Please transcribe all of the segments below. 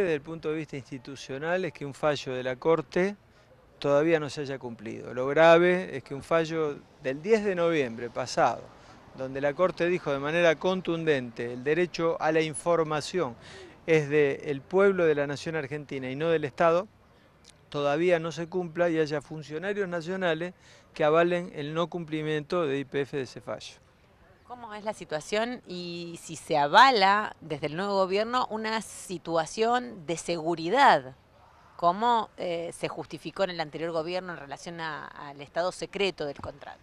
desde el punto de vista institucional es que un fallo de la Corte todavía no se haya cumplido. Lo grave es que un fallo del 10 de noviembre pasado, donde la Corte dijo de manera contundente el derecho a la información es del pueblo de la nación argentina y no del Estado, todavía no se cumpla y haya funcionarios nacionales que avalen el no cumplimiento de IPF de ese fallo cómo es la situación y si se avala desde el nuevo gobierno una situación de seguridad, como eh, se justificó en el anterior gobierno en relación al estado secreto del contrato.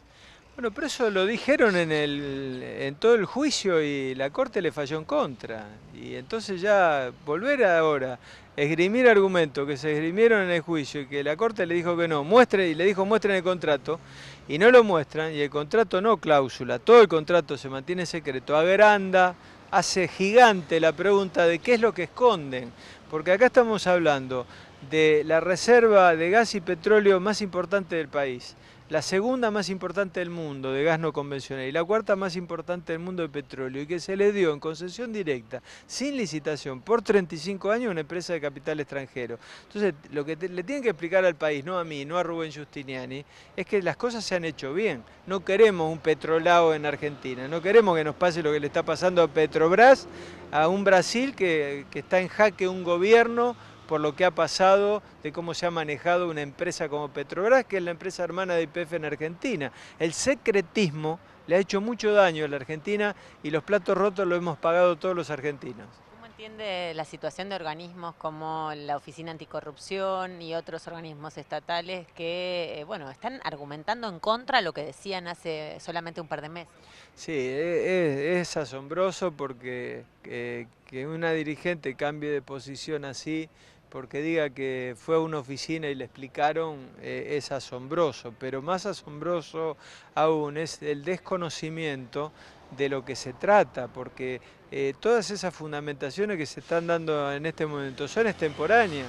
Bueno, pero eso lo dijeron en, todo el juicio y la Corte le falló en contra. Y entonces ya volver ahora, esgrimir argumentos que se esgrimieron en el juicio y que la Corte le dijo que no, muestre y le dijo muestren el contrato, y no lo muestran, y el contrato no cláusula, todo el contrato se mantiene secreto, a agranda hace gigante la pregunta de qué es lo que esconden, porque acá estamos hablando de la reserva de gas y petróleo más importante del país, la segunda más importante del mundo de gas no convencional y la cuarta más importante del mundo de petróleo y que se le dio en concesión directa, sin licitación, por 35 años a una empresa de capital extranjero. Entonces, lo que le tienen que explicar al país, no a mí, no a Rubén Justiniani, es que las cosas se han hecho bien. No queremos un petrolao en Argentina, no queremos que nos pase lo que le está pasando a Petro. Petrobras a un Brasil que, está en jaque un gobierno por lo que ha pasado de cómo se ha manejado una empresa como Petrobras, que es la empresa hermana de IPF en Argentina. El secretismo le ha hecho mucho daño a la Argentina y los platos rotos lo hemos pagado todos los argentinos entiende la situación de organismos como la Oficina Anticorrupción y otros organismos estatales que, eh, bueno, están argumentando en contra de lo que decían hace solamente un par de meses? Sí, es, asombroso porque eh, que una dirigente cambie de posición así porque diga que fue a una oficina y le explicaron eh, es asombroso, pero más asombroso aún es el desconocimiento de lo que se trata, porque eh, todas esas fundamentaciones que se están dando en este momento son extemporáneas.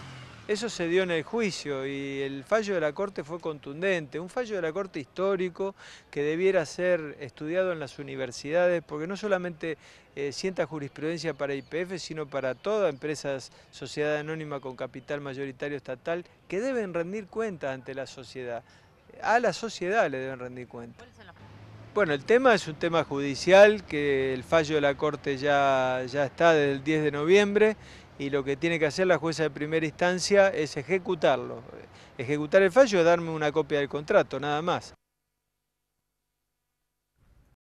Eso se dio en el juicio y el fallo de la Corte fue contundente, un fallo de la Corte histórico que debiera ser estudiado en las universidades porque no solamente eh, sienta jurisprudencia para IPF, sino para toda empresa sociedad anónima con capital mayoritario estatal que deben rendir cuentas ante la sociedad. A la sociedad le deben rendir cuentas. Bueno, el tema es un tema judicial que el fallo de la Corte ya, ya está desde el 10 de noviembre y lo que tiene que hacer la jueza de primera instancia es ejecutarlo. Ejecutar el fallo es darme una copia del contrato, nada más.